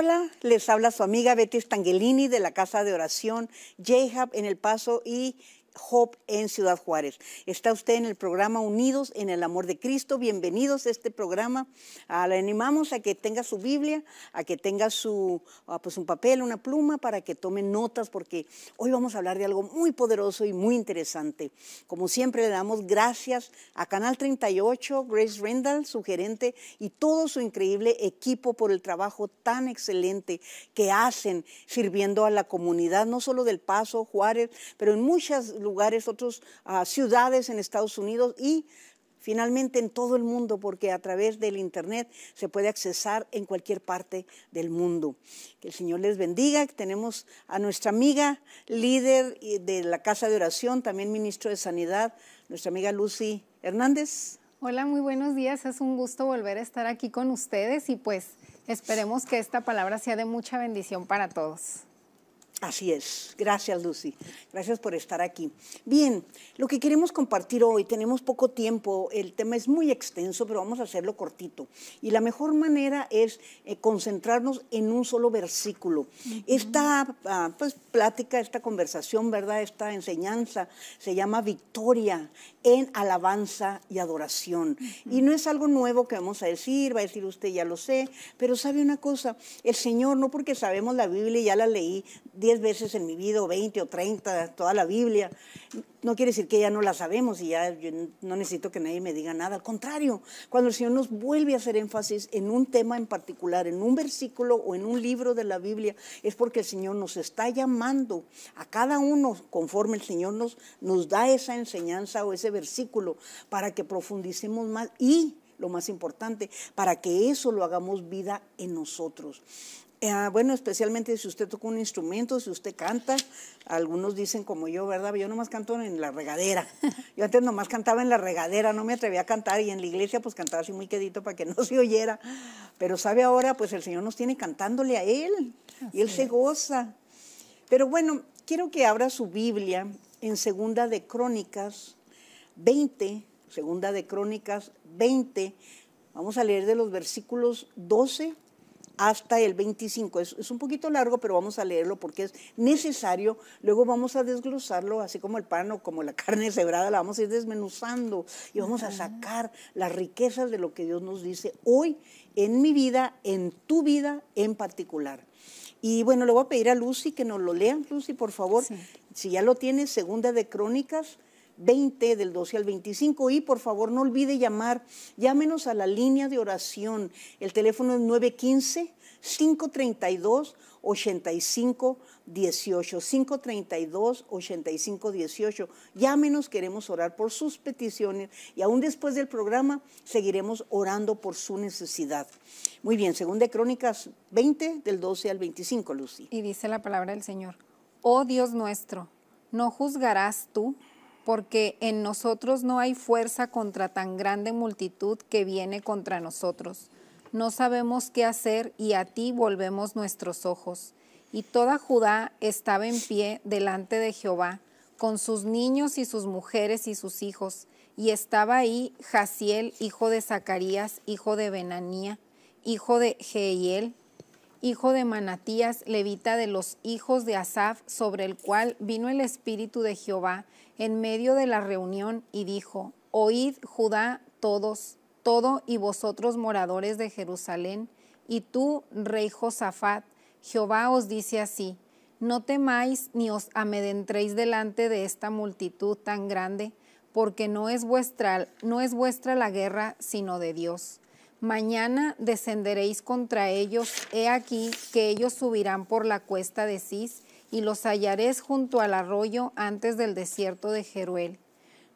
Hola, les habla su amiga Betty Stangelini de la Casa de Oración j en El Paso y Hope en Ciudad Juárez. Está usted en el programa Unidos en el Amor de Cristo. Bienvenidos a este programa. Ah, le animamos a que tenga su Biblia, a que tenga su, ah, pues un papel, una pluma para que tome notas, porque hoy vamos a hablar de algo muy poderoso y muy interesante. Como siempre, le damos gracias a Canal 38, Grace Rendall, su gerente, y todo su increíble equipo por el trabajo tan excelente que hacen sirviendo a la comunidad, no solo del Paso, Juárez, pero en muchas lugares, otras ah, ciudades en Estados Unidos y finalmente en todo el mundo, porque a través del Internet se puede accesar en cualquier parte del mundo. Que el Señor les bendiga. Tenemos a nuestra amiga líder eh, de la Casa de Oración, también ministro de Sanidad, nuestra amiga Lucy Hernández. Hola, muy buenos días. Es un gusto volver a estar aquí con ustedes y pues esperemos que esta palabra sea de mucha bendición para todos. Así es. Gracias, Lucy. Gracias por estar aquí. Bien, lo que queremos compartir hoy, tenemos poco tiempo, el tema es muy extenso, pero vamos a hacerlo cortito. Y la mejor manera es eh, concentrarnos en un solo versículo. Esta ah, pues, plática, esta conversación, ¿verdad? Esta enseñanza se llama victoria en alabanza y adoración. Y no es algo nuevo que vamos a decir, va a decir usted, ya lo sé, pero sabe una cosa, el Señor, no porque sabemos la Biblia y ya la leí, 10 veces en mi vida, o 20 o 30, toda la Biblia. No quiere decir que ya no la sabemos y ya no necesito que nadie me diga nada. Al contrario, cuando el Señor nos vuelve a hacer énfasis en un tema en particular, en un versículo o en un libro de la Biblia, es porque el Señor nos está llamando a cada uno conforme el Señor nos, nos da esa enseñanza o ese versículo para que profundicemos más y lo más importante, para que eso lo hagamos vida en nosotros. Ah, bueno, especialmente si usted toca un instrumento, si usted canta. Algunos dicen como yo, ¿verdad? Yo nomás canto en la regadera. Yo antes nomás cantaba en la regadera, no me atrevía a cantar y en la iglesia pues cantaba así muy quedito para que no se oyera. Pero sabe ahora, pues el Señor nos tiene cantándole a Él y Él se goza. Pero bueno, quiero que abra su Biblia en Segunda de Crónicas 20, Segunda de Crónicas 20. Vamos a leer de los versículos 12 hasta el 25. Es, un poquito largo, pero vamos a leerlo porque es necesario. Luego vamos a desglosarlo, así como el pan o como la carne cebrada, la vamos a ir desmenuzando y vamos a sacar las riquezas de lo que Dios nos dice hoy en mi vida, en tu vida en particular. Y bueno, le voy a pedir a Lucy que nos lo lean. Lucy, por favor, si ya lo tienes, segunda de Crónicas 20, del 12 al 25. Y por favor, no olvide llamar, llámenos a la línea de oración. El teléfono es 915. 532 85 18 532 85 18 llámenos queremos orar por sus peticiones y aún después del programa seguiremos orando por su necesidad muy bien según de crónicas 20 del 12 al 25 Lucy y dice la palabra del Señor oh Dios nuestro no juzgarás tú porque en nosotros no hay fuerza contra tan grande multitud que viene contra nosotros. No sabemos qué hacer y a ti volvemos nuestros ojos. Y toda Judá estaba en pie delante de Jehová, con sus niños y sus mujeres y sus hijos. Y estaba ahí Jaciel, hijo de Zacarías, hijo de Benanía, hijo de Jehiel hijo de Manatías, levita de los hijos de Asaf, sobre el cual vino el Espíritu de Jehová en medio de la reunión y dijo, Oíd Judá todos, todo y vosotros moradores de Jerusalén, y tú, rey Josafat, Jehová os dice así, no temáis ni os amedentréis delante de esta multitud tan grande, porque no es vuestra, no es vuestra la guerra, sino de Dios. Mañana descenderéis contra ellos, he aquí que ellos subirán por la cuesta de Cis, y los hallaréis junto al arroyo antes del desierto de Jeruel.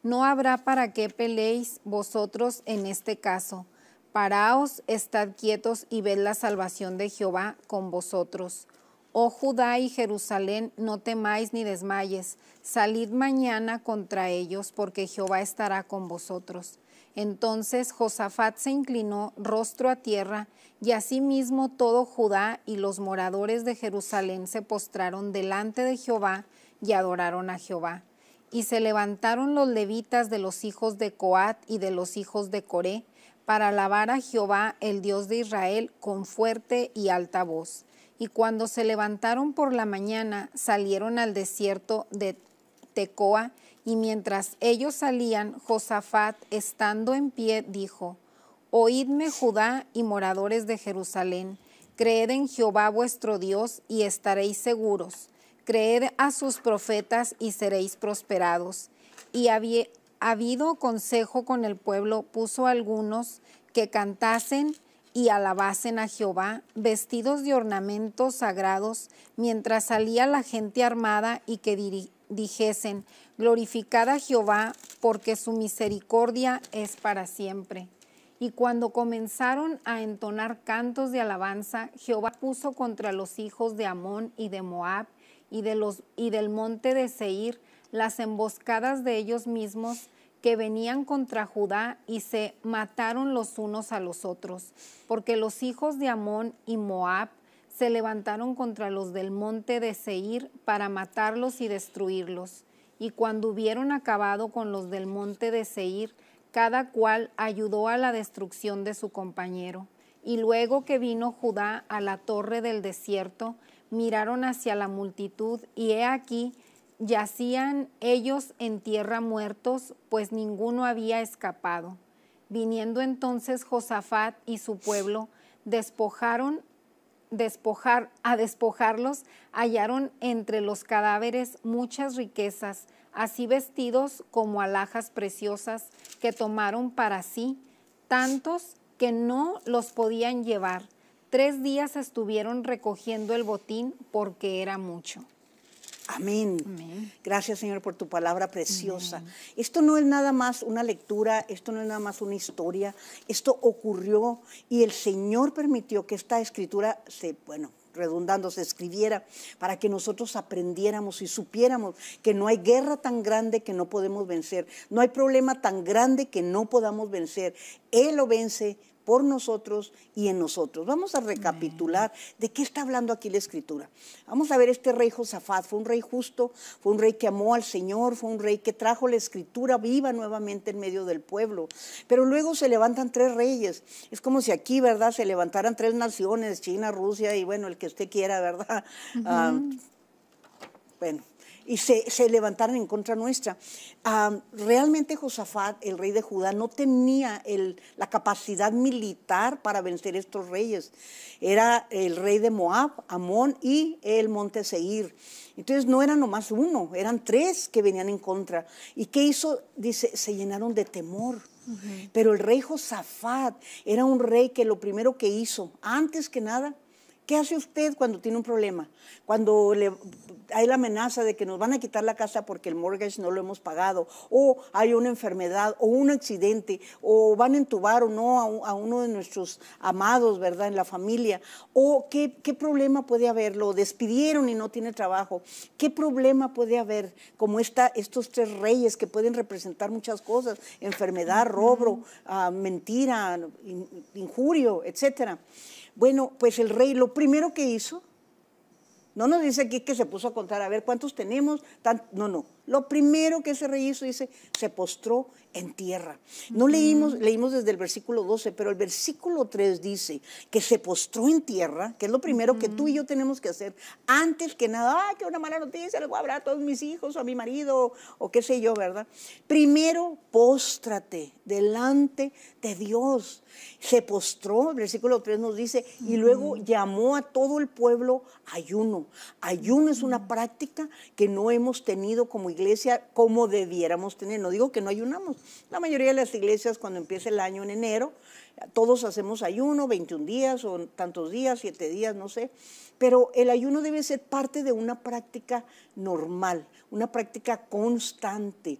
No habrá para qué peleéis vosotros en este caso. Paraos, estad quietos y ved la salvación de Jehová con vosotros. Oh Judá y Jerusalén, no temáis ni desmayes. Salid mañana contra ellos, porque Jehová estará con vosotros entonces Josafat se inclinó rostro a tierra, y asimismo todo Judá y los moradores de Jerusalén se postraron delante de Jehová y adoraron a Jehová. Y se levantaron los levitas de los hijos de Coat y de los hijos de Coré para alabar a Jehová, el Dios de Israel, con fuerte y alta voz. Y cuando se levantaron por la mañana, salieron al desierto de Tecoa y mientras ellos salían, Josafat, estando en pie, dijo, Oídme Judá y moradores de Jerusalén, creed en Jehová vuestro Dios y estaréis seguros, creed a sus profetas y seréis prosperados. Y habido consejo con el pueblo, puso algunos que cantasen y alabasen a Jehová, vestidos de ornamentos sagrados, mientras salía la gente armada y que dirigía dijesen, glorificad a Jehová, porque su misericordia es para siempre. Y cuando comenzaron a entonar cantos de alabanza, Jehová puso contra los hijos de Amón y de Moab y, de los, y del monte de Seir las emboscadas de ellos mismos que venían contra Judá y se mataron los unos a los otros, porque los hijos de Amón y Moab se levantaron contra los del monte de Seir para matarlos y destruirlos. Y cuando hubieron acabado con los del monte de Seir, cada cual ayudó a la destrucción de su compañero. Y luego que vino Judá a la torre del desierto, miraron hacia la multitud y he aquí, yacían ellos en tierra muertos, pues ninguno había escapado. Viniendo entonces Josafat y su pueblo, despojaron despojar, a despojarlos, hallaron entre los cadáveres muchas riquezas, así vestidos como alhajas preciosas que tomaron para sí, tantos que no los podían llevar. Tres días estuvieron recogiendo el botín porque era mucho. Amén. Gracias, Señor, por tu palabra preciosa. Esto no es nada más una lectura, esto no es nada más una historia, esto ocurrió y el Señor permitió que esta escritura se, bueno, redundando, se escribiera, para que nosotros aprendiéramos y supiéramos que no hay guerra tan grande que no podemos vencer, no hay problema tan grande que no podamos vencer. Él lo vence por nosotros y en nosotros. Vamos a recapitular de qué está hablando aquí la escritura. Vamos a ver, este rey Josafat fue un rey justo, fue un rey que amó al Señor, fue un rey que trajo la escritura viva nuevamente en medio del pueblo. Pero luego se levantan tres reyes. Es como si aquí, ¿verdad? Se levantaran tres naciones, China, Rusia y bueno, el que usted quiera, ¿verdad? Ah, bueno y se, levantaron en contra nuestra. realmente Josafat, el rey de Judá, no tenía la capacidad militar para vencer estos reyes. Era el rey de Moab, Amón y el monte Seir. Entonces no era nomás uno, eran tres que venían en contra. ¿Y qué hizo? Dice, se llenaron de temor. Pero el rey Josafat era un rey que lo primero que hizo, antes que nada, ¿Qué hace usted cuando tiene un problema? Cuando hay la amenaza de que nos van a quitar la casa porque el mortgage no lo hemos pagado, o hay una enfermedad, o un accidente, o van a entubar o no a, uno de nuestros amados, ¿verdad?, en la familia, o qué, problema puede haber, lo despidieron y no tiene trabajo, qué problema puede haber, como estos tres reyes que pueden representar muchas cosas, enfermedad, robro, ah, mentira, injurio, etcétera. Bueno, pues el rey lo primero que hizo, no nos dice aquí que se puso a contar, a ver cuántos tenemos, no, no, lo primero que ese rey hizo, dice, se postró en tierra. No leímos, leímos desde el versículo 12, pero el versículo 3 dice que se postró en tierra, que es lo primero que tú y yo tenemos que hacer. Antes que nada, ¡ay, qué una mala noticia! Le voy a hablar a todos mis hijos, o a mi marido, o, qué sé yo, ¿verdad? Primero, póstrate delante de Dios. Se postró, el versículo 3 nos dice, y luego llamó a todo el pueblo ayuno. Ayuno es una práctica que no hemos tenido como iglesia como debiéramos tener. No digo que no ayunamos. La mayoría de las iglesias cuando empieza el año en enero, todos hacemos ayuno, 21 días o tantos días, 7 días, no sé. Pero el ayuno debe ser parte de una práctica normal, una práctica constante.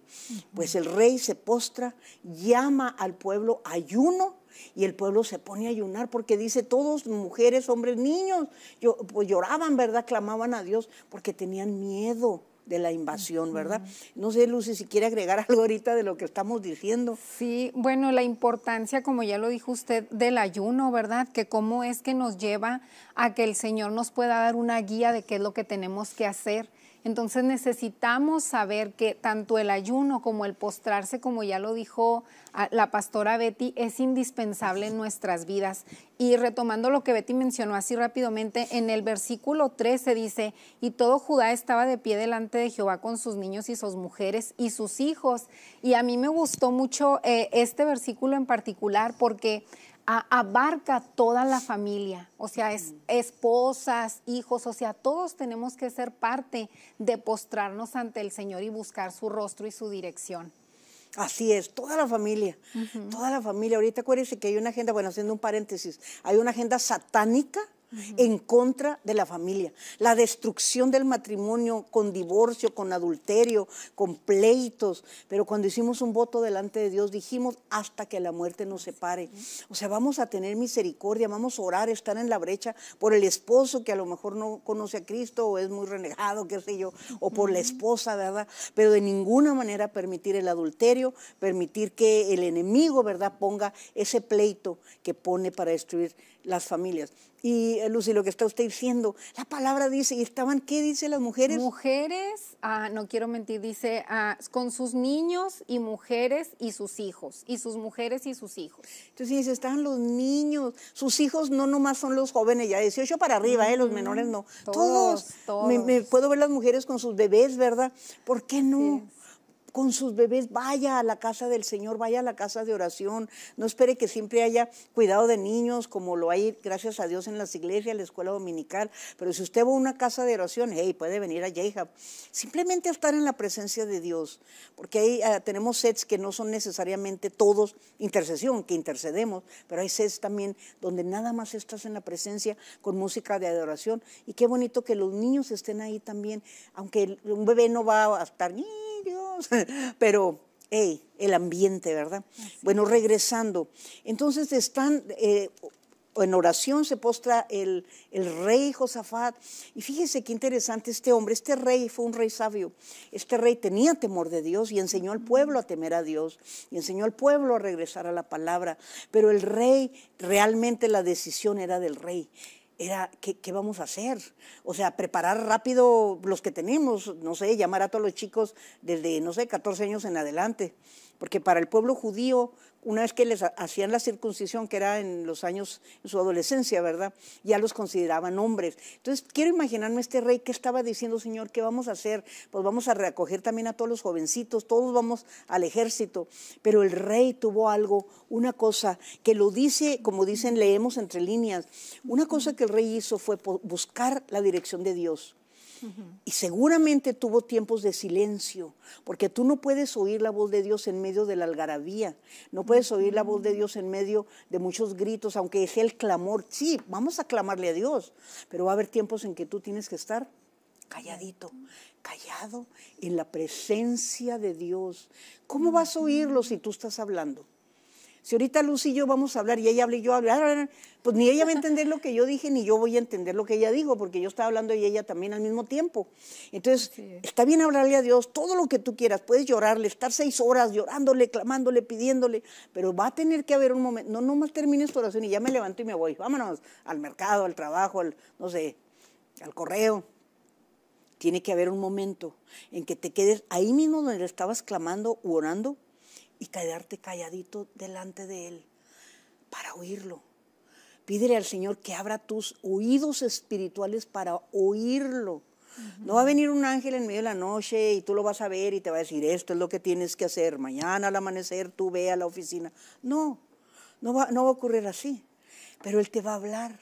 Pues el rey se postra, llama al pueblo ayuno y el pueblo se pone a ayunar porque dice todos, mujeres, hombres, niños, yo, pues lloraban, ¿verdad? Clamaban a Dios porque tenían miedo de la invasión, ¿verdad? No sé, Lucy, si quiere agregar algo ahorita de lo que estamos diciendo. Sí, bueno, la importancia, como ya lo dijo usted, del ayuno, ¿verdad? Que cómo es que nos lleva a que el Señor nos pueda dar una guía de qué es lo que tenemos que hacer entonces necesitamos saber que tanto el ayuno como el postrarse, como ya lo dijo ah, la pastora Betty, es indispensable en nuestras vidas. Y retomando lo que Betty mencionó así rápidamente, en el versículo 13 dice, y todo Judá estaba de pie delante de Jehová con sus niños y sus mujeres y sus hijos. Y a mí me gustó mucho eh, este versículo en particular porque abarca toda la familia, o sea, es, esposas, hijos, o sea, todos tenemos que ser parte de postrarnos ante el Señor y buscar su rostro y su dirección. Así es, toda la familia, toda la familia. Ahorita acuérdense que hay una agenda, bueno, haciendo un paréntesis, hay una agenda satánica en contra de la familia. La destrucción del matrimonio con divorcio, con adulterio, con pleitos. Pero cuando hicimos un voto delante de Dios, dijimos hasta que la muerte nos separe. O sea, vamos a tener misericordia, vamos a orar, estar en la brecha por el esposo que a lo mejor no conoce a Cristo o es muy renegado, qué sé yo, o por la esposa, ¿verdad? Pero de ninguna manera permitir el adulterio, permitir que el enemigo, ¿verdad?, ponga ese pleito que pone para destruir las familias. Y eh, Lucy, lo que está usted diciendo, la palabra dice, ¿y estaban qué dice las mujeres? Mujeres, ah, no quiero mentir, dice, ah, con sus niños y mujeres y sus hijos, y sus mujeres y sus hijos. Entonces dice, estaban los niños, sus hijos no nomás son los jóvenes, ya 18 para arriba, eh, los menores no. Todos, todos. Me, puedo ver las mujeres con sus bebés, ¿verdad? ¿Por qué no? con sus bebés, vaya a la casa del Señor, vaya a la casa de oración, no espere que siempre haya cuidado de niños, como lo hay, gracias a Dios, en las iglesias, en la escuela dominical, pero si usted va a una casa de oración, hey, puede venir a Yehab, simplemente a estar en la presencia de Dios, porque ahí ah, tenemos sets que no son necesariamente todos intercesión, que intercedemos, pero hay sets también donde nada más estás en la presencia con música de adoración, y qué bonito que los niños estén ahí también, aunque un bebé no va a estar, ni Dios, pero hey, el ambiente, ¿verdad? bueno, regresando. Entonces están, eh, en oración se postra el, el, rey Josafat. Y fíjese qué interesante este hombre, este rey fue un rey sabio. Este rey tenía temor de Dios y enseñó al pueblo a temer a Dios y enseñó al pueblo a regresar a la palabra. Pero el rey, realmente la decisión era del rey era, ¿qué, vamos a hacer? O sea, preparar rápido los que tenemos, no sé, llamar a todos los chicos desde, no sé, 14 años en adelante, porque para el pueblo judío una vez que les hacían la circuncisión, que era en los años, en su adolescencia, ¿verdad? Ya los consideraban hombres. Entonces, quiero imaginarme este rey que estaba diciendo, Señor, ¿qué vamos a hacer? Pues vamos a recoger también a todos los jovencitos, todos vamos al ejército. Pero el rey tuvo algo, una cosa que lo dice, como dicen, leemos entre líneas, una cosa que el rey hizo fue buscar la dirección de Dios. Y seguramente tuvo tiempos de silencio, porque tú no puedes oír la voz de Dios en medio de la algarabía, no puedes oír la voz de Dios en medio de muchos gritos, aunque es el clamor. Sí, vamos a clamarle a Dios, pero va a haber tiempos en que tú tienes que estar calladito, callado en la presencia de Dios. ¿Cómo vas a oírlo si tú estás hablando? Si ahorita Luz y yo vamos a hablar y ella habla y yo hablar, ah, ah, ah, pues ni ella va a entender lo que yo dije, ni yo voy a entender lo que ella dijo, porque yo estaba hablando y ella también al mismo tiempo. Entonces, está bien hablarle a Dios todo lo que tú quieras, puedes llorarle, estar seis horas llorándole, clamándole, pidiéndole, pero va a tener que haber un momento, no más termines tu oración y ya me levanto y me voy, vámonos al mercado, al trabajo, al, no sé, al correo. Tiene que haber un momento en que te quedes ahí mismo donde estabas clamando u orando y quedarte calladito delante de Él para oírlo. Pídele al Señor que abra tus oídos espirituales para oírlo. No va a venir un ángel en medio de la noche y tú lo vas a ver y te va a decir, esto es lo que tienes que hacer, mañana al amanecer tú ve a la oficina. No, no va, no va a ocurrir así, pero Él te va a hablar.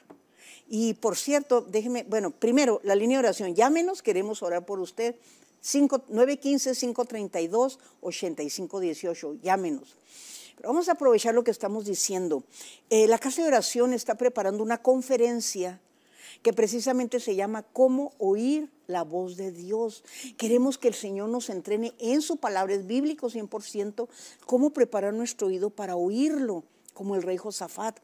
Y por cierto, déjeme, bueno, primero, la línea de oración, ya menos queremos orar por usted. 915-532-8518. Llámenos. Pero vamos a aprovechar lo que estamos diciendo. Eh, la Casa de Oración está preparando una conferencia que precisamente se llama Cómo oír la voz de Dios. Queremos que el Señor nos entrene en su palabra, es bíblico 100%, cómo preparar nuestro oído para oírlo, como el rey Josafat.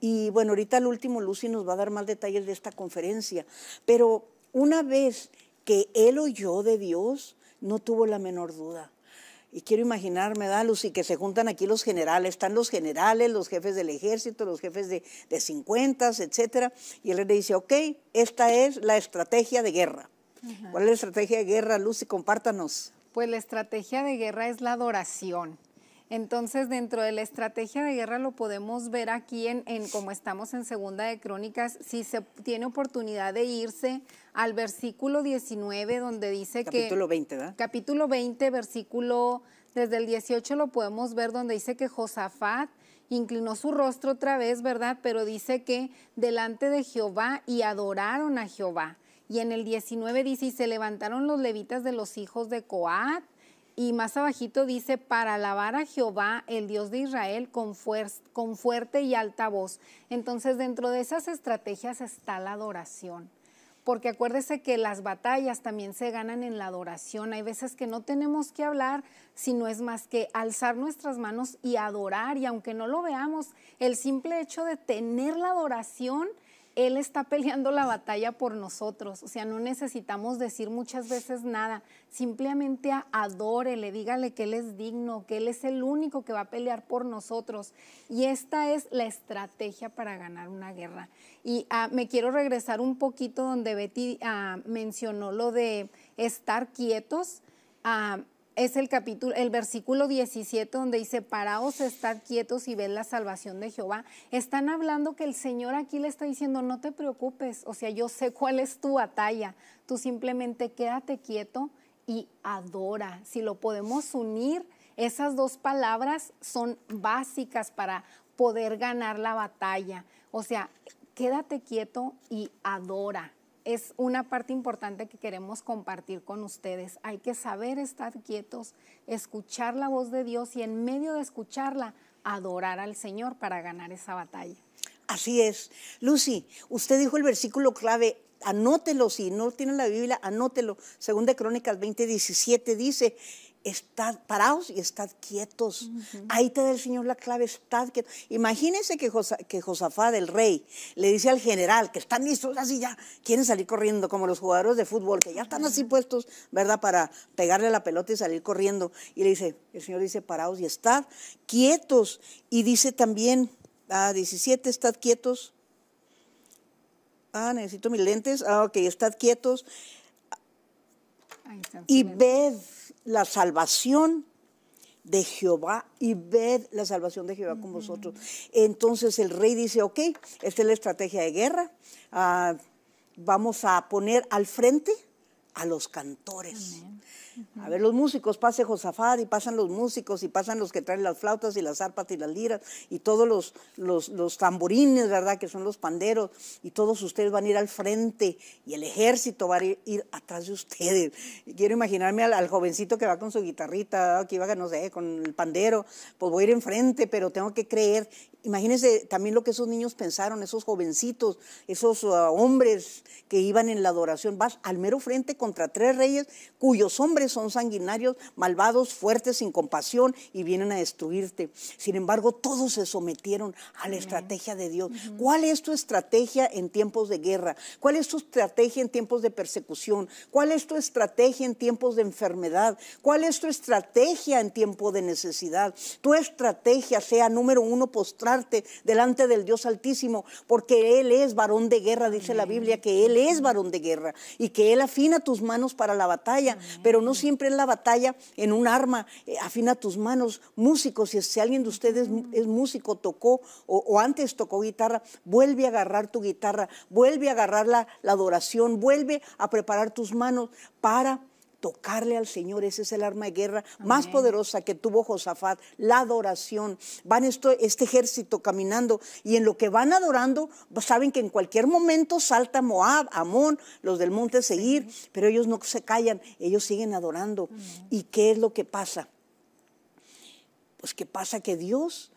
Y bueno, ahorita el último Lucy nos va a dar más detalles de esta conferencia, pero una vez que él oyó de Dios, no tuvo la menor duda. Y quiero imaginarme, da Lucy, que se juntan aquí los generales, están los generales, los jefes del ejército, los jefes de, de 50, etcétera, y él le dice, ok, esta es la estrategia de guerra. ¿Cuál es la estrategia de guerra, Lucy? Compártanos. Pues la estrategia de guerra es la adoración. Entonces, dentro de la estrategia de guerra lo podemos ver aquí en, como estamos en Segunda de Crónicas, si se tiene oportunidad de irse al versículo 19 donde dice que... Capítulo 20, ¿verdad? Capítulo 20, versículo... Desde el 18 lo podemos ver donde dice que Josafat inclinó su rostro otra vez, ¿verdad? Pero dice que delante de Jehová y adoraron a Jehová. Y en el 19 dice, y se levantaron los levitas de los hijos de Coat y más abajito dice, para alabar a Jehová, el Dios de Israel, con, fuerte y alta voz. Entonces, dentro de esas estrategias está la adoración porque acuérdese que las batallas también se ganan en la adoración. Hay veces que no tenemos que hablar, sino es más que alzar nuestras manos y adorar. Y aunque no lo veamos, el simple hecho de tener la adoración él está peleando la batalla por nosotros, o sea, no necesitamos decir muchas veces nada, simplemente adórele, dígale que Él es digno, que Él es el único que va a pelear por nosotros. Y esta es la estrategia para ganar una guerra. Y ah, me quiero regresar un poquito donde Betty ah, mencionó lo de estar quietos. Ah, es el capítulo, el versículo 17 donde dice, paraos, estad quietos y ved la salvación de Jehová. Están hablando que el Señor aquí le está diciendo, no te preocupes, o sea, yo sé cuál es tu batalla, tú simplemente quédate quieto y adora. Si lo podemos unir, esas dos palabras son básicas para poder ganar la batalla. O sea, quédate quieto y adora es una parte importante que queremos compartir con ustedes. Hay que saber estar quietos, escuchar la voz de Dios y en medio de escucharla, adorar al Señor para ganar esa batalla. Así es. Lucy, usted dijo el versículo clave, anótelo, si no tiene la Biblia, anótelo. Segunda Crónicas 20, 17 dice, estad parados y estad quietos. Ahí te da el Señor la clave, estad quietos. Imagínense que, Josafá del rey le dice al general que están listos así ya, quieren salir corriendo como los jugadores de fútbol que ya están así puestos, ¿verdad? Para pegarle la pelota y salir corriendo. Y le dice, el Señor dice, parados y estad quietos. Y dice también, ah, 17, estad quietos. Ah, necesito mis lentes. Ah, ok, estad quietos. y ved la salvación de Jehová y ver la salvación de Jehová con vosotros. Entonces el rey dice, ok, esta es la estrategia de guerra, ah, vamos a poner al frente a los cantores. A ver, los músicos, pase Josafat y pasan los músicos y pasan los que traen las flautas y las arpas y las liras y todos los, los, tamborines, ¿verdad? Que son los panderos y todos ustedes van a ir al frente y el ejército va a ir, atrás de ustedes. Quiero imaginarme al, jovencito que va con su guitarrita, que iba, no sé, con el pandero, pues voy a ir enfrente, pero tengo que creer. Imagínense también lo que esos niños pensaron, esos jovencitos, esos ah, hombres que iban en la adoración. Vas al mero frente contra tres reyes cuyos hombres son sanguinarios, malvados, fuertes, sin compasión y vienen a destruirte. Sin embargo, todos se sometieron a la estrategia de Dios. ¿Cuál es tu estrategia en tiempos de guerra? ¿Cuál es tu estrategia en tiempos de persecución? ¿Cuál es tu estrategia en tiempos de enfermedad? ¿Cuál es tu estrategia en tiempo de necesidad? Tu estrategia sea, número uno, postrarte delante del Dios Altísimo, porque Él es varón de guerra, dice la Biblia, que Él es varón de guerra y que Él afina tus manos para la batalla, pero no siempre en la batalla, en un arma, eh, afina tus manos, músicos, si, si alguien de ustedes es músico, tocó o, antes tocó guitarra, vuelve a agarrar tu guitarra, vuelve a agarrar la, la adoración, vuelve a preparar tus manos para Tocarle al Señor, ese es el arma de guerra más poderosa que tuvo Josafat, la adoración. Van esto, este ejército caminando y en lo que van adorando, pues, saben que en cualquier momento salta Moab, Amón, los del monte Seguir, pero ellos no se callan, ellos siguen adorando. ¿Y qué es lo que pasa? Pues que pasa que Dios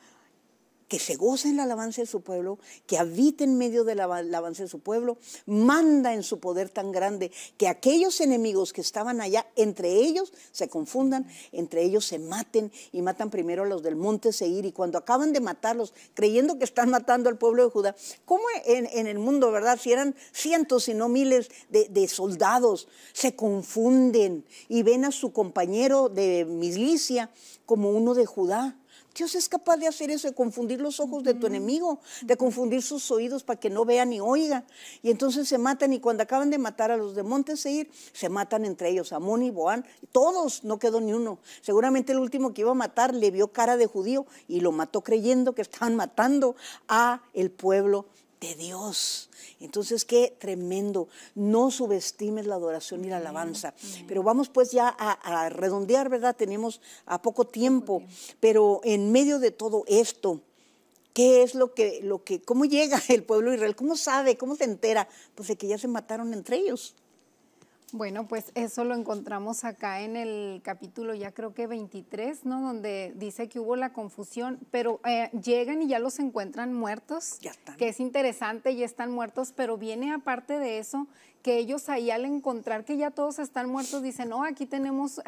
que se goza en la alabanza de su pueblo, que habita en medio de la alabanza de su pueblo, manda en su poder tan grande que aquellos enemigos que estaban allá entre ellos se confundan, entre ellos se maten y matan primero a los del monte Seir y cuando acaban de matarlos, creyendo que están matando al pueblo de Judá, ¿cómo en, el mundo, verdad? Si eran cientos y no miles de, de soldados, se confunden y ven a su compañero de milicia como uno de Judá Dios es capaz de hacer eso, de confundir los ojos de tu enemigo, de confundir sus oídos para que no vea ni oiga. Y entonces se matan y cuando acaban de matar a los de Monteseir, se matan entre ellos, Amón y Boán, todos, no quedó ni uno. Seguramente el último que iba a matar le vio cara de judío y lo mató creyendo que estaban matando a el pueblo de Dios. Entonces, qué tremendo. No subestimes la adoración y la alabanza. Pero vamos pues ya a, redondear, ¿verdad? Tenemos a poco tiempo, pero en medio de todo esto, ¿qué es lo que, lo que, cómo llega el pueblo Israel? ¿Cómo sabe? ¿Cómo se entera? Pues de que ya se mataron entre ellos. Bueno, pues eso lo encontramos acá en el capítulo ya creo que 23, ¿no? Donde dice que hubo la confusión, pero eh, llegan y ya los encuentran muertos, ya que es interesante, ya están muertos, pero viene aparte de eso que ellos ahí al encontrar que ya todos están muertos dicen, no, aquí tenemos,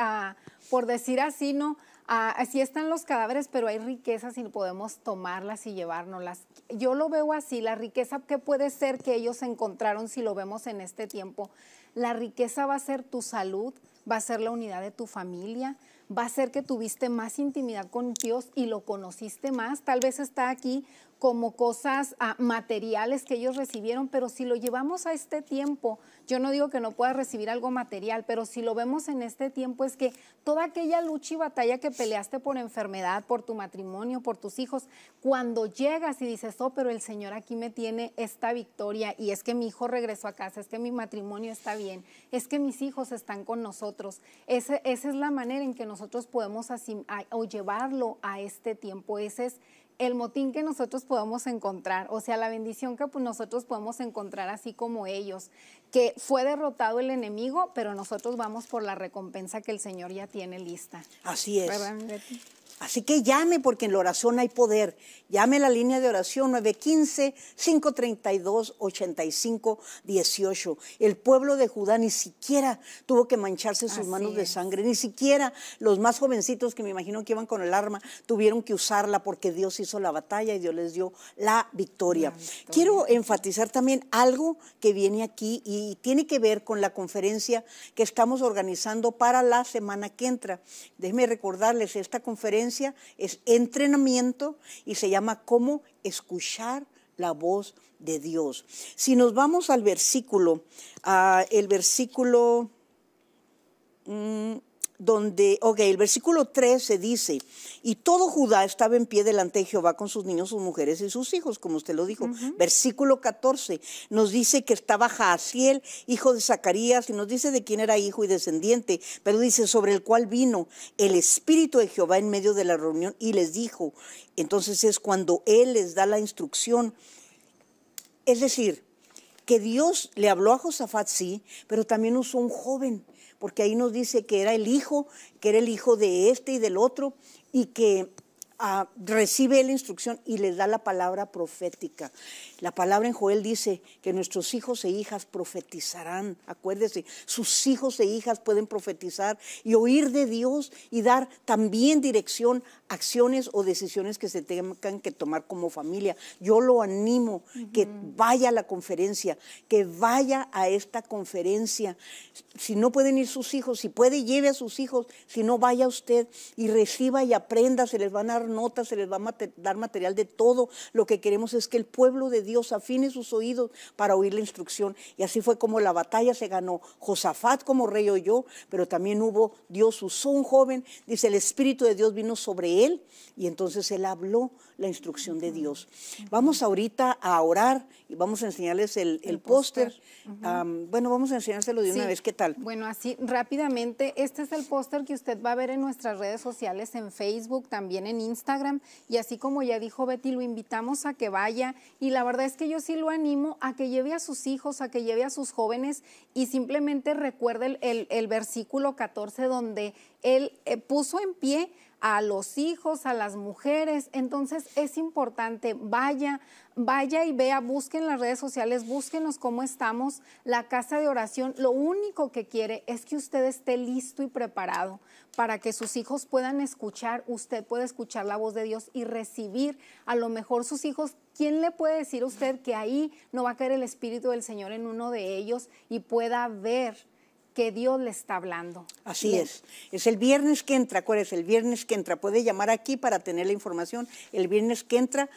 por decir así, ¿no? así están los cadáveres, pero hay riquezas y podemos tomarlas y llevárnoslas. Yo lo veo así, la riqueza que puede ser que ellos encontraron si lo vemos en este tiempo. La riqueza va a ser tu salud, va a ser la unidad de tu familia, va a ser que tuviste más intimidad con Dios y lo conociste más. Tal vez está aquí como cosas ah, materiales que ellos recibieron, pero si lo llevamos a este tiempo, yo no digo que no puedas recibir algo material, pero si lo vemos en este tiempo es que toda aquella lucha y batalla que peleaste por enfermedad, por tu matrimonio, por tus hijos, cuando llegas y dices, oh, pero el Señor aquí me tiene esta victoria y es que mi hijo regresó a casa, es que mi matrimonio está bien, es que mis hijos están con nosotros, esa es la manera en que nosotros nosotros podemos así o llevarlo a este tiempo. Ese es el motín que nosotros podemos encontrar, o sea, la bendición que pues nosotros podemos encontrar así como ellos, que fue derrotado el enemigo, pero nosotros vamos por la recompensa que el Señor ya tiene lista. Así es. Así que llame porque en la oración hay poder. Llame la línea de oración 915-532-8518. El pueblo de Judá ni siquiera tuvo que mancharse sus manos de sangre, ni siquiera los más jovencitos que me imagino que iban con el arma tuvieron que usarla porque Dios hizo la batalla y Dios les dio la victoria. La victoria. Quiero enfatizar también algo que viene aquí y tiene que ver con la conferencia que estamos organizando para la semana que entra. Déjenme recordarles, esta conferencia es entrenamiento y se llama cómo escuchar la voz de Dios. Si nos vamos al versículo, ah, el versículo... Mm, donde, ok, el versículo 13 dice, y todo Judá estaba en pie delante de Jehová con sus niños, sus mujeres y sus hijos, como usted lo dijo. Versículo 14 nos dice que estaba Jaasiel, hijo de Zacarías, y nos dice de quién era hijo y descendiente, pero dice sobre el cual vino el Espíritu de Jehová en medio de la reunión y les dijo, entonces es cuando Él les da la instrucción. Es decir, que Dios le habló a Josafat, sí, pero también usó un joven porque ahí nos dice que era el hijo, que era el hijo de este y del otro, y que recibe la instrucción y le da la palabra profética. La palabra en Joel dice que nuestros hijos e hijas profetizarán. Acuérdese, sus hijos e hijas pueden profetizar y oír de Dios y dar también dirección, acciones o decisiones que se tengan que tomar como familia. Yo lo animo que vaya a la conferencia, que vaya a esta conferencia. Si no pueden ir sus hijos, si puede, lleve a sus hijos. Si no, vaya usted y reciba y aprenda, se les van a dar notas, se les va a dar material de todo. Lo que queremos es que el pueblo de Dios afine sus oídos para oír la instrucción. Y así fue como la batalla se ganó. Josafat como rey oyó, pero también hubo, Dios usó un joven, dice, el Espíritu de Dios vino sobre él y entonces él habló la instrucción de Dios. Vamos ahorita a orar y vamos a enseñarles el, póster. bueno, vamos a enseñárselo de una vez. ¿Qué tal? Bueno, así rápidamente, este es el póster que usted va a ver en nuestras redes sociales, en Facebook, también en Instagram y así como ya dijo Betty, lo invitamos a que vaya y la verdad es que yo sí lo animo a que lleve a sus hijos, a que lleve a sus jóvenes y simplemente recuerde el, versículo 14 donde él eh, puso en pie a los hijos, a las mujeres. Entonces es importante, vaya, vaya y vea, busquen las redes sociales, búsquenos cómo estamos. La casa de oración lo único que quiere es que usted esté listo y preparado para que sus hijos puedan escuchar, usted puede escuchar la voz de Dios y recibir a lo mejor sus hijos. ¿Quién le puede decir a usted que ahí no va a caer el Espíritu del Señor en uno de ellos y pueda ver que Dios le está hablando. Así es. Es el viernes que entra, ¿cuál es? El viernes que entra. Puede llamar aquí para tener la información. El viernes que entra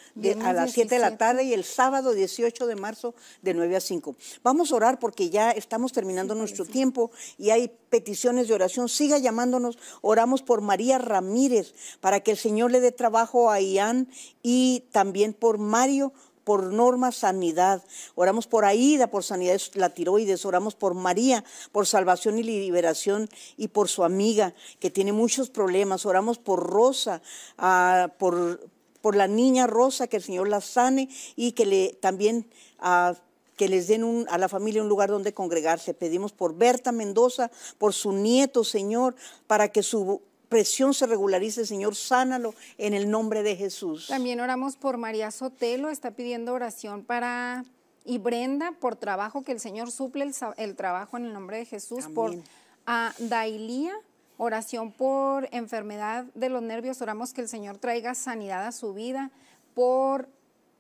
a las 7 de la tarde y el sábado 18 de marzo de 9 a 5. Vamos a orar porque ya estamos terminando nuestro tiempo y hay peticiones de oración. Siga llamándonos. Oramos por María Ramírez para que el Señor le dé trabajo a Ian y también por Mario por Norma Sanidad, oramos por Aida, por Sanidad de la tiroides, oramos por María, por salvación y liberación y por su amiga que tiene muchos problemas, oramos por Rosa, ah, por, por la niña Rosa, que el Señor la sane y que le también... Ah, que les den a la familia un lugar donde congregarse. Pedimos por Berta Mendoza, por su nieto, Señor, para que su presión se regularice, Señor, sánalo en el nombre de Jesús. También oramos por María Sotelo, está pidiendo oración para y Brenda por trabajo, que el Señor suple el, trabajo en el nombre de Jesús, por a Dailía, oración por enfermedad de los nervios, oramos que el Señor traiga sanidad a su vida, por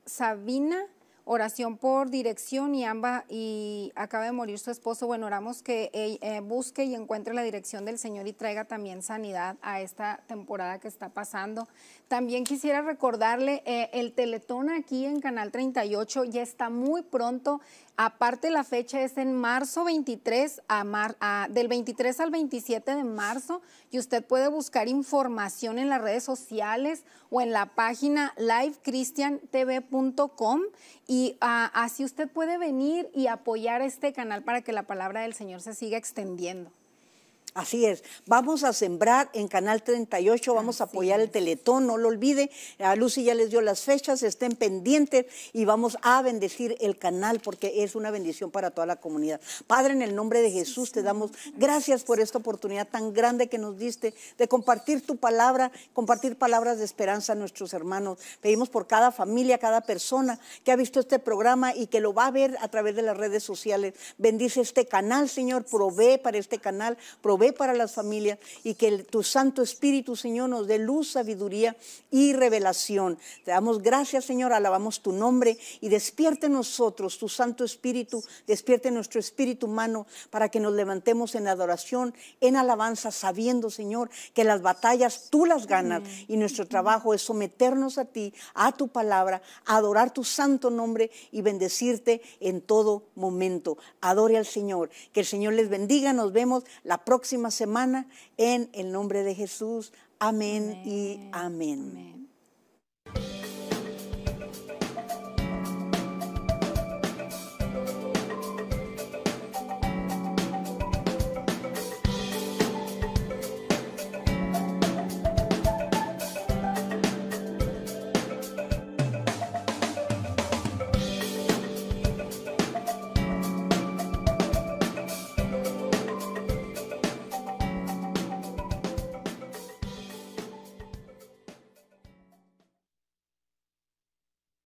Sabina, oración por dirección y ambas, y acaba de morir su esposo, bueno, oramos que eh, busque y encuentre la dirección del Señor y traiga también sanidad a esta temporada que está pasando. También quisiera recordarle eh, el Teletón aquí en Canal 38, ya está muy pronto, Aparte, la fecha es en marzo 23, a del 23 al 27 de marzo, y usted puede buscar información en las redes sociales o en la página livechristiantv.com y ah, así usted puede venir y apoyar este canal para que la palabra del Señor se siga extendiendo. Así es. Vamos a sembrar en Canal 38, vamos a apoyar el Teletón, no lo olvide. A Lucy ya les dio las fechas, estén pendientes y vamos a bendecir el canal porque es una bendición para toda la comunidad. Padre, en el nombre de Jesús te damos gracias por esta oportunidad tan grande que nos diste de compartir tu palabra, compartir palabras de esperanza a nuestros hermanos. Pedimos por cada familia, cada persona que ha visto este programa y que lo va a ver a través de las redes sociales. Bendice este canal, Señor, provee para este canal, provee para las familias y que tu Santo Espíritu, Señor, nos dé luz, sabiduría y revelación. Te damos gracias, Señor, alabamos tu nombre y despierte nosotros tu Santo Espíritu, despierte nuestro espíritu humano para que nos levantemos en adoración, en alabanza, sabiendo, Señor, que las batallas tú las ganas y nuestro trabajo es someternos a ti, a tu palabra, adorar tu santo nombre y bendecirte en todo momento. Adore al Señor. Que el Señor les bendiga. Nos vemos la próxima semana en el nombre de Jesús. Amén, y amén.